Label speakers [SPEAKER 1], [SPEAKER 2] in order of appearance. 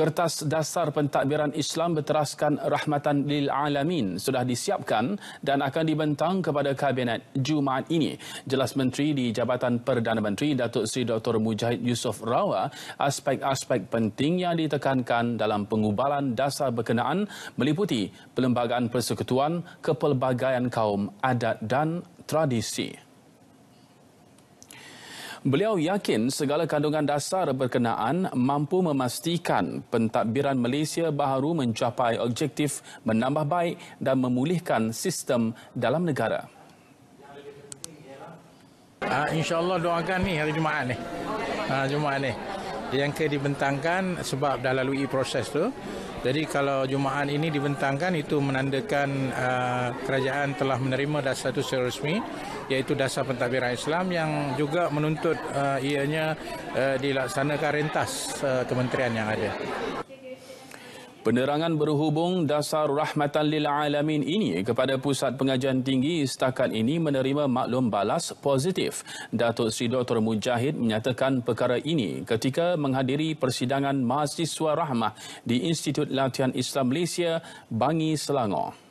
[SPEAKER 1] kertas dasar pentadbiran Islam berteraskan rahmatan lil alamin sudah disiapkan dan akan dibentang kepada kabinet Jumaat ini. Jelas Menteri di Jabatan Perdana Menteri Datuk Seri Dr. Mujahid Yusof Rawa, aspek-aspek penting yang ditekankan dalam pengubalan dasar berkenaan meliputi pelembagaan persekutuan, kepelbagaian kaum, adat dan tradisi. Beliau yakin segala kandungan dasar berkenaan mampu memastikan pentadbiran Malaysia baru mencapai objektif menambah baik dan memulihkan sistem dalam negara.
[SPEAKER 2] Uh, ah, InsyaAllah doakan ni hari Jumaat ni. Uh, Jumaat ni yang ke dibentangkan sebab dah lalui proses tu. Jadi kalau Jumaat ini dibentangkan itu menandakan uh, kerajaan telah menerima dasar itu secara resmi iaitu dasar pentadbiran Islam yang juga menuntut uh, ianya uh, dilaksanakan rentas uh, kementerian
[SPEAKER 1] yang ada. Penerangan berhubung dasar rahmatan lil alamin ini kepada Pusat Pengajian Tinggi setakat ini menerima maklum balas positif. Datuk Sri Dr. Mujahid menyatakan perkara ini ketika menghadiri persidangan mahasiswa rahmah di Institut Latihan Islam Malaysia, Bangi Selangor.